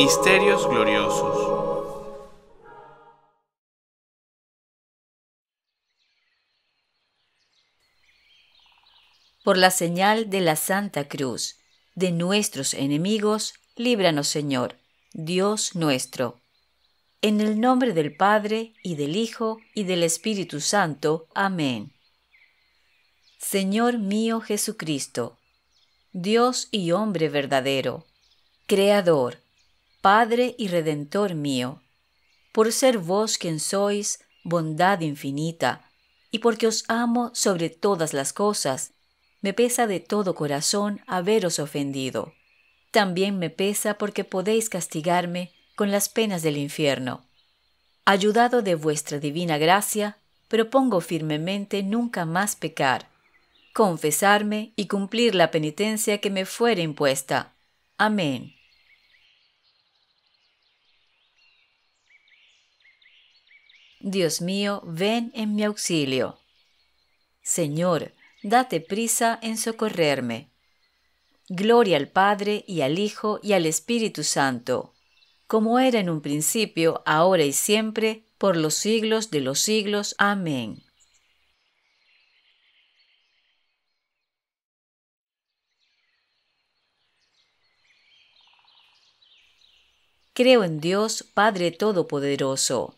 Misterios gloriosos. Por la señal de la Santa Cruz, de nuestros enemigos, líbranos Señor, Dios nuestro. En el nombre del Padre, y del Hijo, y del Espíritu Santo. Amén. Señor mío Jesucristo, Dios y hombre verdadero, Creador, Padre y Redentor mío, por ser vos quien sois, bondad infinita, y porque os amo sobre todas las cosas, me pesa de todo corazón haberos ofendido. También me pesa porque podéis castigarme con las penas del infierno. Ayudado de vuestra divina gracia, propongo firmemente nunca más pecar, confesarme y cumplir la penitencia que me fuere impuesta. Amén. Dios mío, ven en mi auxilio. Señor, date prisa en socorrerme. Gloria al Padre y al Hijo y al Espíritu Santo, como era en un principio, ahora y siempre, por los siglos de los siglos. Amén. Creo en Dios, Padre Todopoderoso.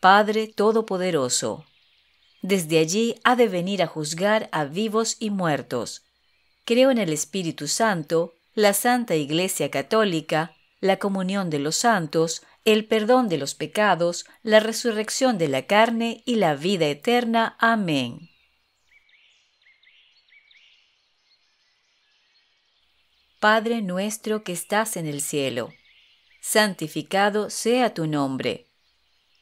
Padre Todopoderoso. Desde allí ha de venir a juzgar a vivos y muertos. Creo en el Espíritu Santo, la Santa Iglesia Católica, la comunión de los santos, el perdón de los pecados, la resurrección de la carne y la vida eterna. Amén. Padre nuestro que estás en el cielo, santificado sea tu nombre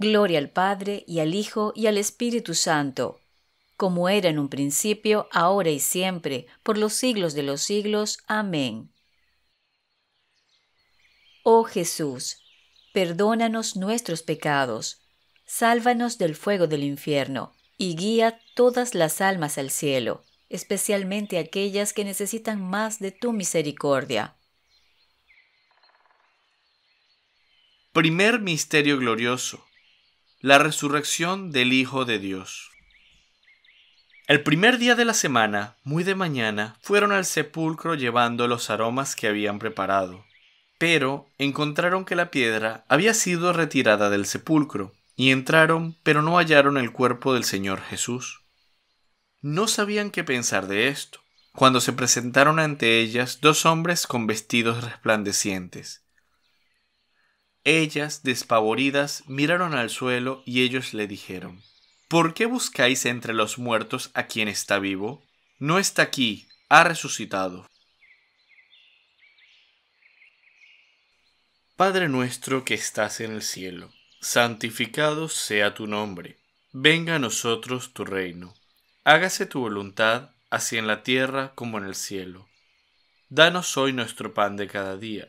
Gloria al Padre y al Hijo y al Espíritu Santo, como era en un principio, ahora y siempre, por los siglos de los siglos. Amén. Oh Jesús, perdónanos nuestros pecados, sálvanos del fuego del infierno y guía todas las almas al cielo, especialmente aquellas que necesitan más de tu misericordia. Primer Misterio Glorioso la resurrección del Hijo de Dios. El primer día de la semana, muy de mañana, fueron al sepulcro llevando los aromas que habían preparado, pero encontraron que la piedra había sido retirada del sepulcro, y entraron, pero no hallaron el cuerpo del Señor Jesús. No sabían qué pensar de esto, cuando se presentaron ante ellas dos hombres con vestidos resplandecientes, ellas, despavoridas, miraron al suelo y ellos le dijeron, ¿Por qué buscáis entre los muertos a quien está vivo? No está aquí, ha resucitado. Padre nuestro que estás en el cielo, santificado sea tu nombre, venga a nosotros tu reino, hágase tu voluntad, así en la tierra como en el cielo. Danos hoy nuestro pan de cada día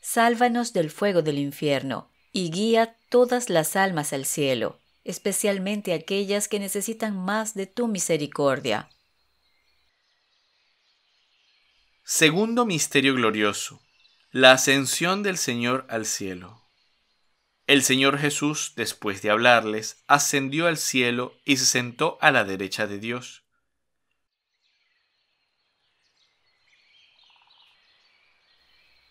sálvanos del fuego del infierno y guía todas las almas al cielo, especialmente aquellas que necesitan más de tu misericordia. Segundo Misterio Glorioso. La ascensión del Señor al cielo. El Señor Jesús, después de hablarles, ascendió al cielo y se sentó a la derecha de Dios.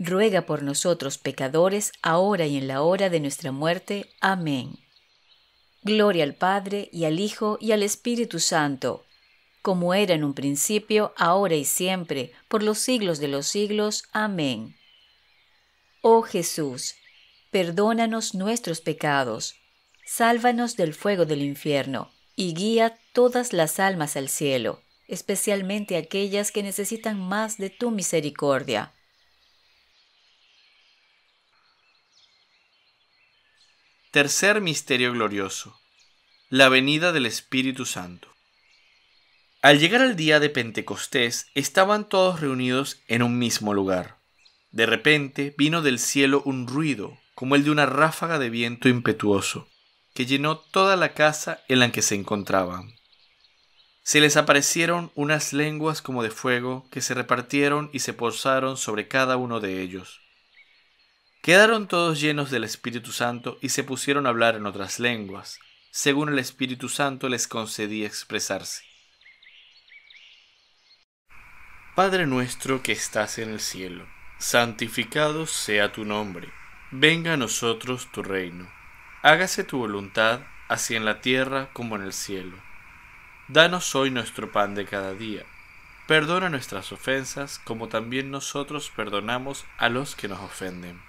ruega por nosotros pecadores, ahora y en la hora de nuestra muerte. Amén. Gloria al Padre, y al Hijo, y al Espíritu Santo, como era en un principio, ahora y siempre, por los siglos de los siglos. Amén. Oh Jesús, perdónanos nuestros pecados, sálvanos del fuego del infierno, y guía todas las almas al cielo, especialmente aquellas que necesitan más de tu misericordia Tercer misterio glorioso. La venida del Espíritu Santo. Al llegar al día de Pentecostés, estaban todos reunidos en un mismo lugar. De repente vino del cielo un ruido, como el de una ráfaga de viento impetuoso, que llenó toda la casa en la que se encontraban. Se les aparecieron unas lenguas como de fuego que se repartieron y se posaron sobre cada uno de ellos. Quedaron todos llenos del Espíritu Santo y se pusieron a hablar en otras lenguas, según el Espíritu Santo les concedía expresarse. Padre nuestro que estás en el cielo, santificado sea tu nombre, venga a nosotros tu reino, hágase tu voluntad, así en la tierra como en el cielo. Danos hoy nuestro pan de cada día. Perdona nuestras ofensas como también nosotros perdonamos a los que nos ofenden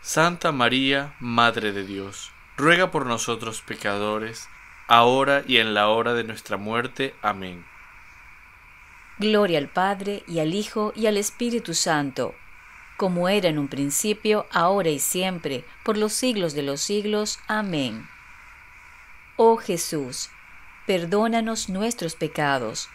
Santa María, Madre de Dios, ruega por nosotros pecadores, ahora y en la hora de nuestra muerte. Amén. Gloria al Padre, y al Hijo, y al Espíritu Santo, como era en un principio, ahora y siempre, por los siglos de los siglos. Amén. Oh Jesús, perdónanos nuestros pecados,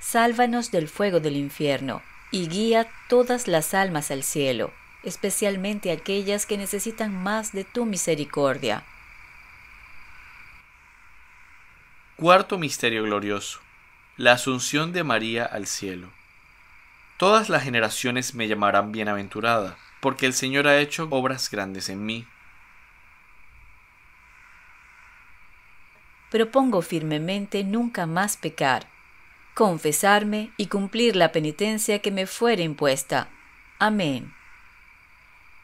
sálvanos del fuego del infierno, y guía todas las almas al cielo especialmente aquellas que necesitan más de tu misericordia. Cuarto Misterio Glorioso. La Asunción de María al Cielo. Todas las generaciones me llamarán bienaventurada, porque el Señor ha hecho obras grandes en mí. Propongo firmemente nunca más pecar, confesarme y cumplir la penitencia que me fuere impuesta. Amén.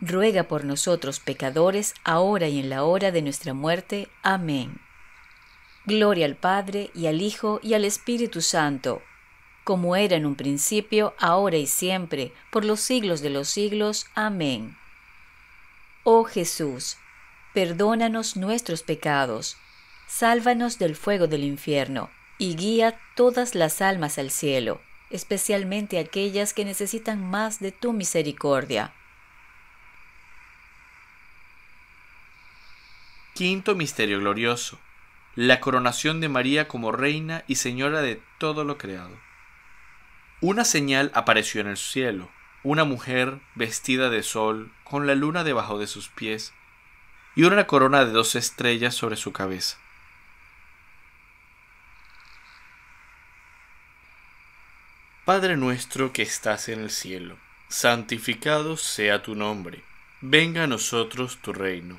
ruega por nosotros pecadores, ahora y en la hora de nuestra muerte. Amén. Gloria al Padre, y al Hijo, y al Espíritu Santo, como era en un principio, ahora y siempre, por los siglos de los siglos. Amén. Oh Jesús, perdónanos nuestros pecados, sálvanos del fuego del infierno, y guía todas las almas al cielo, especialmente aquellas que necesitan más de tu misericordia Quinto Misterio Glorioso. La coronación de María como reina y señora de todo lo creado. Una señal apareció en el cielo, una mujer vestida de sol, con la luna debajo de sus pies, y una corona de dos estrellas sobre su cabeza. Padre nuestro que estás en el cielo, santificado sea tu nombre, venga a nosotros tu reino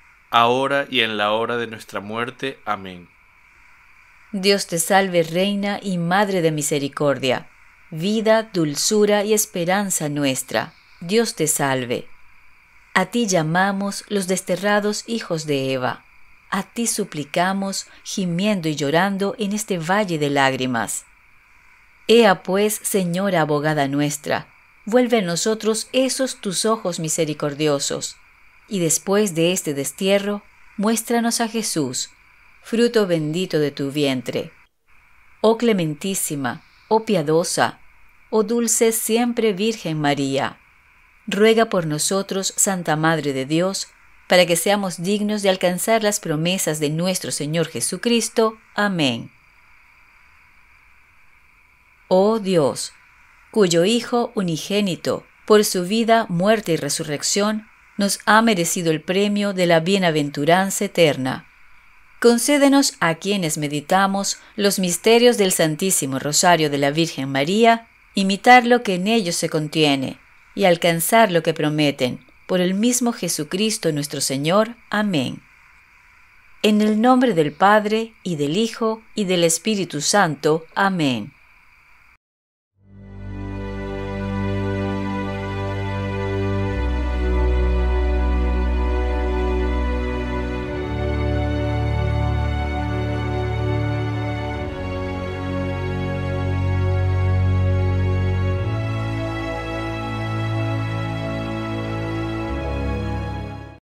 ahora y en la hora de nuestra muerte. Amén. Dios te salve, Reina y Madre de Misericordia, vida, dulzura y esperanza nuestra. Dios te salve. A ti llamamos los desterrados hijos de Eva. A ti suplicamos, gimiendo y llorando en este valle de lágrimas. Ea pues, Señora abogada nuestra, vuelve a nosotros esos tus ojos misericordiosos y después de este destierro, muéstranos a Jesús, fruto bendito de tu vientre. Oh clementísima, oh piadosa, oh dulce siempre Virgen María, ruega por nosotros, Santa Madre de Dios, para que seamos dignos de alcanzar las promesas de nuestro Señor Jesucristo. Amén. Oh Dios, cuyo Hijo unigénito, por su vida, muerte y resurrección, nos ha merecido el premio de la bienaventuranza eterna. Concédenos a quienes meditamos los misterios del Santísimo Rosario de la Virgen María, imitar lo que en ellos se contiene y alcanzar lo que prometen, por el mismo Jesucristo nuestro Señor. Amén. En el nombre del Padre, y del Hijo, y del Espíritu Santo. Amén.